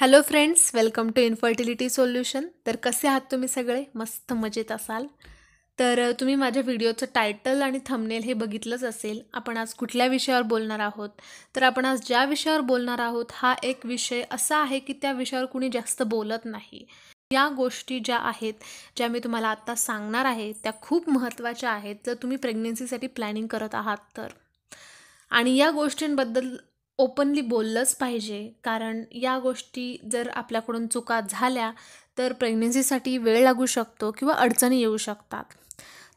hello friends welcome to infertility solution तर कसे आहात तुम्ही सगळे मस्त मजेत असाल तर तुम्ही माझ्या व्हिडिओचं टायटल आणि थंबनेल हे बघितलंच असेल आपण आज कुठल्या विषयावर बोलणार आहोत तर आपण आज ज्या विषयावर बोलणार आहोत हा एक विषय असा आहे की त्या विषयावर कुणी जास्त बोलत नाही या गोष्टी ज्या आहेत ज्या मी तुम्हाला आत्ता सांगणार आहे त्या खूप महत्त्वाच्या आहेत जर तुम्ही प्रेग्नेन्सीसाठी प्लॅनिंग करत आहात तर आणि या गोष्टींबद्दल ओपनली बोललंच पाहिजे कारण या गोष्टी जर आपल्याकडून चुका झाल्या तर प्रेग्नन्सीसाठी वेळ लागू शकतो किंवा अडचणी येऊ शकतात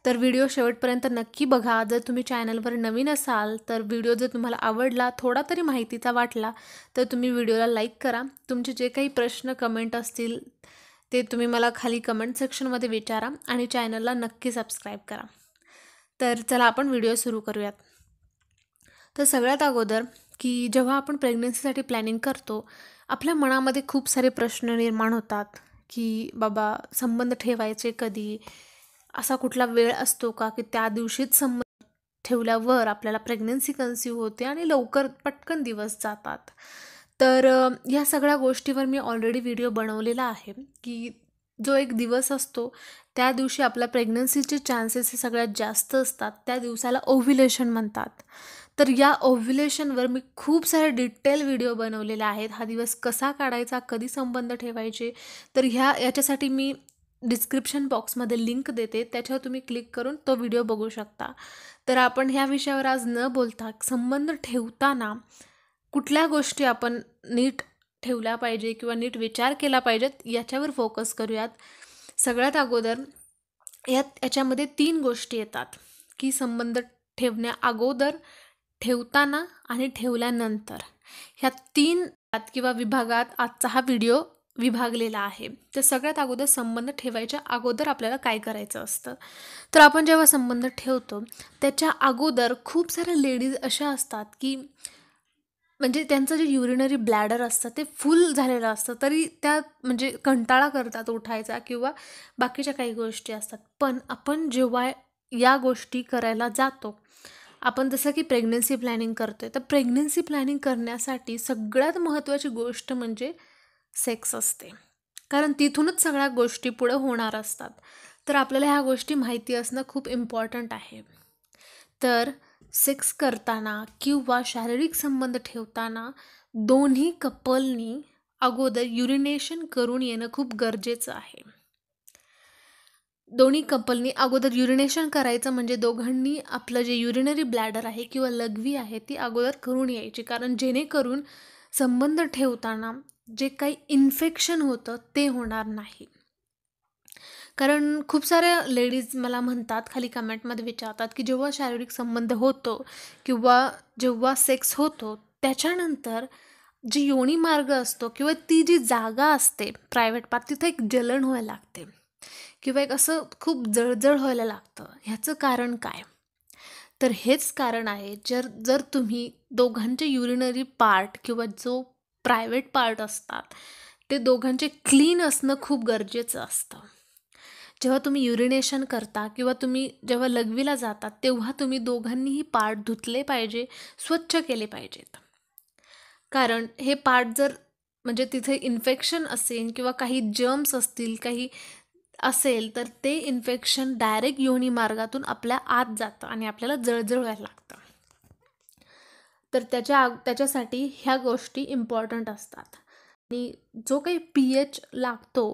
तर व्हिडिओ शेवटपर्यंत नक्की बघा जर तुम्ही चॅनलवर नवीन असाल तर व्हिडिओ जर तुम्हाला आवडला थोडा तरी माहितीचा वाटला तर तुम्ही व्हिडिओला लाईक करा तुमचे जे काही प्रश्न कमेंट असतील ते तुम्ही मला खाली कमेंट सेक्शनमध्ये विचारा आणि चॅनलला नक्की सबस्क्राईब करा तर चला आपण व्हिडिओ सुरू करूयात तर सगळ्यात अगोदर की जेव्हा आपण प्रेग्नन्सीसाठी प्लॅनिंग करतो आपल्या मनामध्ये खूप सारे प्रश्न निर्माण होतात की बाबा संबंध ठेवायचे कधी असा कुठला वेळ असतो का की त्या दिवशीच संबंध ठेवल्यावर आपल्याला प्रेग्नन्सी कन्स्यू होते आणि लवकर पटकन दिवस जातात तर या सगळ्या गोष्टीवर मी ऑलरेडी व्हिडिओ बनवलेला आहे की जो एक दिवस असतो त्या दिवशी आपल्या प्रेग्नन्सीचे चान्सेस हे सगळ्यात जास्त असतात त्या दिवसाला ओव्ह्युलेशन म्हणतात तर या ओव्ह्युलेशनवर मी खूप सारे डिटेल व्हिडिओ बनवलेले आहेत हा दिवस कसा काढायचा कधी संबंध ठेवायचे तर ह्या याच्यासाठी मी डिस्क्रिप्शन बॉक्समध्ये लिंक देते त्याच्यावर तुम्ही क्लिक करून तो व्हिडिओ बघू शकता तर आपण ह्या विषयावर आज न बोलता संबंध ठेवताना कुठल्या गोष्टी आपण नीट ठेवल्या पाहिजे किंवा नीट विचार केला पाहिजेत याच्यावर फोकस करूयात सगळ्यात अगोदर यात याच्यामध्ये तीन गोष्टी येतात की संबंध ठेवण्या अगोदर ठेवताना आणि ठेवल्यानंतर ह्या तीन किंवा विभागात आजचा हा व्हिडिओ विभागलेला आहे तर सगळ्यात अगोदर संबंध ठेवायच्या अगोदर आपल्याला काय करायचं असतं तर आपण जेव्हा संबंध ठेवतो त्याच्या अगोदर खूप साऱ्या लेडीज अशा असतात की म्हणजे त्यांचं जे युरिनरी ब्लॅडर असतं ते फुल झालेलं असतं तरी त्या म्हणजे कंटाळा करतात उठायचा किंवा बाकीच्या काही गोष्टी असतात पण आपण जेव्हा या गोष्टी करायला जातो आपण जसं की प्रेग्नन्सी प्लॅनिंग करतो आहे तर प्रेग्नन्सी प्लॅनिंग करण्यासाठी सगळ्यात महत्त्वाची गोष्ट म्हणजे सेक्स असते कारण तिथूनच सगळ्या गोष्टी पुढं होणार असतात तर आपल्याला ह्या गोष्टी माहिती असणं खूप इम्पॉर्टंट आहे तर सेक्स करताना किंवा शारीरिक संबंध ठेवताना दोन्ही कपलनी अगोदर युरिनेशन करून येणं खूप गरजेचं आहे दोन्ही कपलनी अगोदर युरिनेशन करायचं म्हणजे दोघांनी आपलं जे युरिनरी ब्लॅडर आहे किंवा लघवी आहे ती अगोदर करून यायची कारण जेणेकरून संबंध ठेवताना जे काही इन्फेक्शन होतं ते होणार नाही कारण खूप साऱ्या लेडीज मला म्हणतात खाली कमेंटमध्ये विचारतात की जेव्हा शारीरिक संबंध होतो किंवा जेव्हा सेक्स होतो त्याच्यानंतर जी योनी मार्ग असतो किंवा ती जी जागा असते प्रायव्हेट पार्ट तिथं एक जलन व्हायला लागते किंवा एक असं खूप जळजळ व्हायला लागतं ह्याचं कारण काय तर हेच कारण आहे जर जर तुम्ही दोघांचे युरिनरी पार्ट किंवा जो प्रायव्हेट पार्ट असतात ते दोघांचे क्लीन असणं खूप गरजेचं असतं जेव्हा तुम्ही युरिनेशन करता किंवा तुम्ही जेव्हा लघवीला जातात तेव्हा तुम्ही दोघांनीही पार्ट धुतले पाहिजे स्वच्छ केले पाहिजेत कारण हे पार्ट जर म्हणजे तिथे इन्फेक्शन असेल किंवा काही जर्म्स असतील काही असेल तर ते इन्फेक्शन डायरेक्ट योनी मार्गातून आपल्या आत जातं आणि आपल्याला जळजळ व्हायला लागतं तर त्याच्या त्याच्यासाठी ह्या गोष्टी इम्पॉर्टंट असतात आणि जो काही पी एच लागतो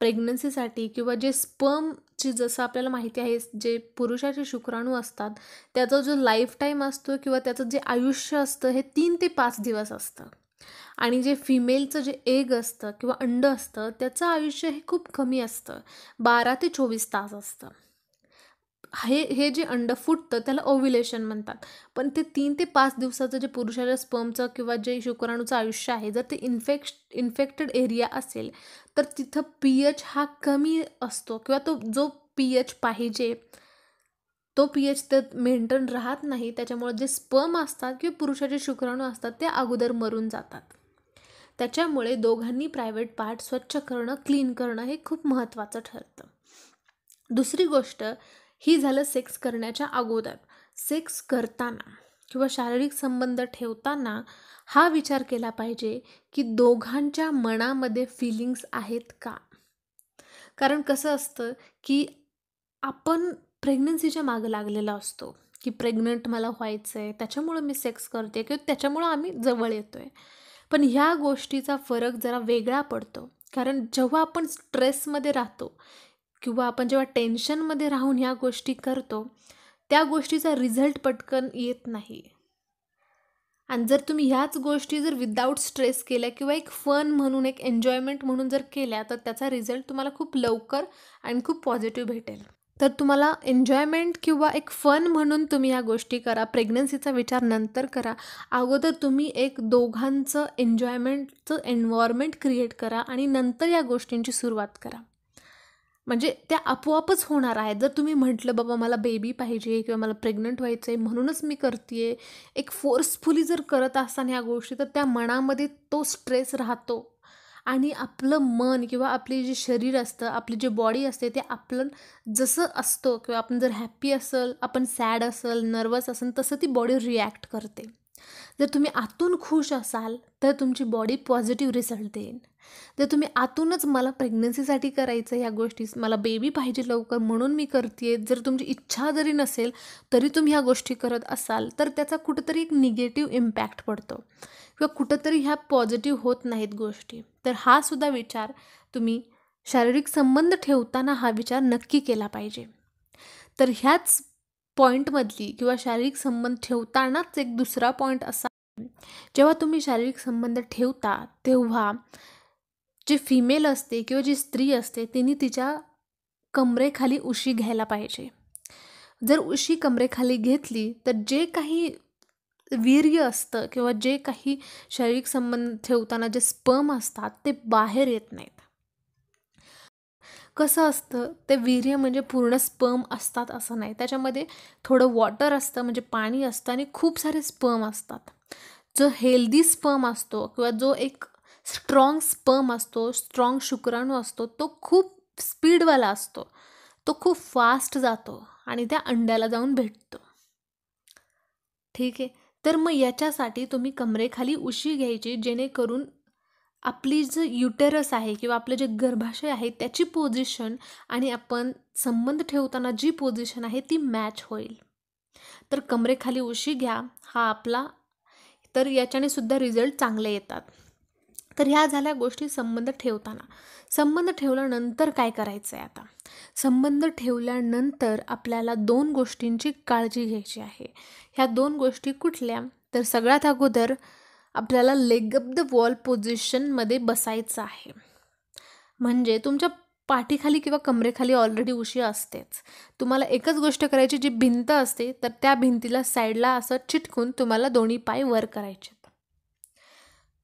प्रेग्नन्सीसाठी किंवा जे स्पर्मची जसं आपल्याला माहिती आहे जे पुरुषाचे शुक्राणू असतात त्याचा जो लाईफ टाईम असतो किंवा त्याचं जे आयुष्य असतं हे तीन ते पाच दिवस असतं आणि जे फिमेलचं जे एग असतं किंवा अंड असतं त्याचं आयुष्य हे खूप कमी असतं बारा ते चोवीस तास असतं हे हे जे अंड फुटतं त्याला ओव्ह्युलेशन म्हणतात पण ते तीन ते पाच दिवसाचं जे पुरुषाच्या स्पर्मचं किंवा जे शुक्राणूचं आयुष्य आहे जर ते इन्फेक्श इन्फेक्टेड एरिया असेल तर तिथं पी एच हा कमी असतो किंवा तो जो पी एच पाहिजे तो पी एच तर मेंटेन राहत नाही त्याच्यामुळे जे स्पम असतात किंवा पुरुषाचे शुक्राणू असतात ते अगोदर मरून जातात त्याच्यामुळे दोघांनी प्रायव्हेट पार्ट स्वच्छ करणं क्लीन करणं हे खूप महत्त्वाचं ठरतं दुसरी गोष्ट ही झालं सेक्स करण्याच्या अगोदर सेक्स करताना किंवा शारीरिक संबंध ठेवताना हा विचार केला पाहिजे की दोघांच्या मनामध्ये फिलिंग्स आहेत का कारण कसं असतं की आपण प्रेग्नन्सीच्या मागं लागलेला असतो की प्रेग्नंट मला व्हायचं आहे त्याच्यामुळं मी सेक्स करते किंवा त्याच्यामुळं आम्ही जवळ येतो आहे पण ह्या गोष्टीचा फरक जरा वेगळा पडतो कारण जेव्हा आपण स्ट्रेसमध्ये राहतो किंवा आपण जेव्हा टेन्शनमध्ये राहून ह्या गोष्टी करतो त्या गोष्टीचा रिझल्ट पटकन येत नाही आणि जर तुम्ही ह्याच गोष्टी जर विदाऊट स्ट्रेस केल्या किंवा एक फन म्हणून एक एन्जॉयमेंट म्हणून जर केल्या तर त्याचा रिझल्ट तुम्हाला खूप लवकर आणि खूप पॉझिटिव्ह भेटेल तर तुम्हाला एन्जॉयमेंट किंवा एक फन म्हणून तुम्ही या गोष्टी करा प्रेग्नन्सीचा विचार नंतर करा अगोदर तुम्ही एक दोघांचं एन्जॉयमेंटचं एन्व्हायरमेंट क्रिएट करा आणि नंतर या गोष्टींची सुरुवात करा म्हणजे त्या आपोआपच होणार आहेत जर तुम्ही म्हटलं बाबा मला बेबी पाहिजे किंवा मला प्रेग्नंट व्हायचं आहे म्हणूनच मी करते एक फोर्सफुली जर करत असताना ह्या गोष्टी तर त्या मनामध्ये तो स्ट्रेस राहतो आणि आपलं मन किंवा आपले जे शरीर असतं आपली जे बॉडी असते ते आपलं जसं असतो किंवा आपण जर हॅप्पी असेल आपण सॅड असेल नर्वस असेल तसं ती बॉडी रिॲक्ट करते जर तुम्ही आतून खुश असाल तर तुमची बॉडी पॉझिटिव्ह रिझल्ट देईल जर तुम्ही आतूनच मला प्रेग्नन्सीसाठी करायचं ह्या गोष्टी मला बेबी पाहिजे लवकर म्हणून मी करते जर तुमची इच्छा जरी नसेल तरी तुम्ही ह्या गोष्टी करत असाल तर त्याचा कुठंतरी एक निगेटिव्ह इम्पॅक्ट पडतो किंवा कुठंतरी ह्या पॉझिटिव्ह होत नाहीत गोष्टी तर हा सुद्धा विचार तुम्ही शारीरिक संबंध ठेवताना हा विचार नक्की केला पाहिजे तर ह्याच पॉईंटमधली किंवा शारीरिक संबंध ठेवतानाच एक दुसरा पॉईंट असा जेव्हा तुम्ही शारीरिक संबंध ठेवता तेव्हा जे फिमेल असते किंवा जी स्त्री असते तिने तिच्या कमरेखाली उशी घ्यायला पाहिजे जर उशी कमरेखाली घेतली तर जे काही वीर्य असतं किंवा जे काही शारीरिक संबंध ठेवताना जे स्पर्म असतात ते बाहेर येत नाहीत कसं असतं ते वीर्य म्हणजे पूर्ण स्पर्म असतात असं नाही त्याच्यामध्ये थोडं वॉटर असतं म्हणजे पाणी असतं आणि खूप सारे स्पर्म असतात जो हेल्दी स्पर्म असतो किंवा जो एक स्ट्रॉंग स्पर्म असतो स्ट्रॉंग शुक्राणू असतो तो खूप स्पीडवाला असतो तो खूप फास्ट जातो आणि त्या अंड्याला जाऊन भेटतो ठीक आहे तर मग याच्यासाठी तुम्ही कमरेखाली उशी घ्यायची जेणेकरून आपली जे युटेरस आहे किंवा आपलं जे गर्भाशय आहे त्याची पोझिशन आणि आपण संबंध ठेवताना जी पोझिशन आहे ती मॅच होईल तर कमरेखाली उशी घ्या हा आपला तर याच्याने सुद्धा रिझल्ट चांगले येतात तर ह्या झाल्या गोष्टी संबंध ठेवताना संबंध ठेवल्यानंतर काय करायचं आहे आता संबंध ठेवल्यानंतर आपल्याला दोन गोष्टींची काळजी घ्यायची आहे ह्या दोन गोष्टी कुठल्या तर सगळ्यात अगोदर आपल्याला लेग अप द वॉल पोझिशनमध्ये बसायचं आहे म्हणजे तुमच्या पाठीखाली किंवा कमरेखाली ऑलरेडी उशी असतेच तुम्हाला एकच गोष्ट करायची जी भिंत असते तर त्या भिंतीला साईडला असं चिटकून तुम्हाला दोन्ही पाय वर करायचे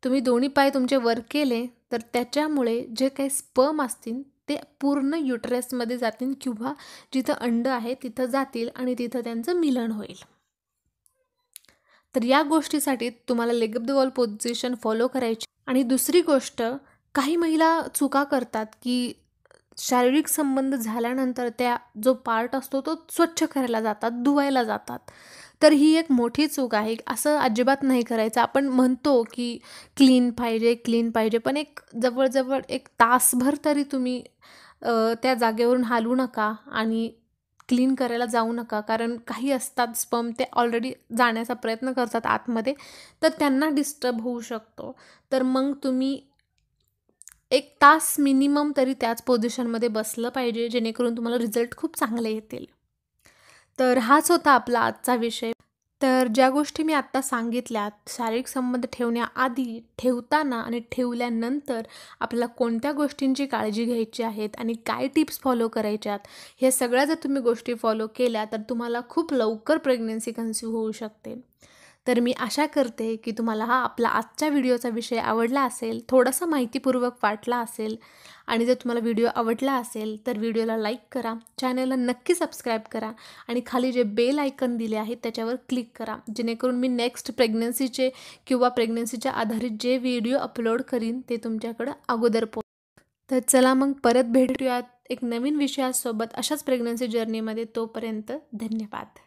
तुम्ही दोन्ही पाय तुमचे वर केले तर त्याच्यामुळे जे काही स्पर्म असतील ते पूर्ण युटरसमध्ये जातील किंवा जिथं अंड आहे तिथं जातील आणि तिथं त्यांचं मिलन होईल तर या गोष्टीसाठी तुम्हाला leg off the wall position follow करायची आणि दुसरी गोष्ट काही महिला चुका करतात की शारीरिक संबंध झाल्यानंतर त्या जो पार्ट असतो तो स्वच्छ करायला जातात धुवायला जातात तर ही एक मोठी चूक आहे असं अजिबात नाही करायचं आपण म्हणतो की क्लीन पाहिजे क्लीन पाहिजे पण एक जवळजवळ एक तासभर तरी तुम्ही त्या जागेवरून हालू नका आणि क्लीन करायला जाऊ नका कारण काही असतात स्पम ते ऑलरेडी जाण्याचा प्रयत्न करतात आतमध्ये तर त्यांना डिस्टर्ब होऊ शकतो तर मग तुम्ही एक तास मिनिमम तरी त्याच पोझिशनमध्ये बसलं पाहिजे जेणेकरून तुम्हाला रिझल्ट खूप चांगले येतील तर हाच होता आपला आजचा विषय तर ज्या गोष्टी मी आत्ता सांगितल्या शारीरिक संबंध ठेवण्याआधी ठेवताना आणि ठेवल्यानंतर आपल्याला कोणत्या गोष्टींची काळजी घ्यायची आहेत आणि काय टिप्स फॉलो करायच्यात ह्या सगळ्या जर तुम्ही गोष्टी फॉलो केल्या तर तुम्हाला खूप लवकर प्रेग्नन्सी कन्स्यू होऊ शकते तर मी आशा करते की तुम्हाला हा आपला आजच्या व्हिडिओचा विषय आवडला असेल थोडासा माहितीपूर्वक वाटला असेल आणि जर तुम्हाला व्हिडिओ आवडला असेल तर व्हिडिओला लाईक करा चॅनलला नक्की सबस्क्राईब करा आणि खाली जे बेल आयकन दिले आहे त्याच्यावर क्लिक करा जेणेकरून मी नेक्स्ट प्रेग्नन्सीचे किंवा प्रेग्नन्सीच्या आधारित जे व्हिडिओ अपलोड करीन ते तुमच्याकडं अगोदर पो तर चला मग परत भेटूयात एक नवीन विषयासोबत अशाच प्रेग्नन्सी जर्नीमध्ये तोपर्यंत धन्यवाद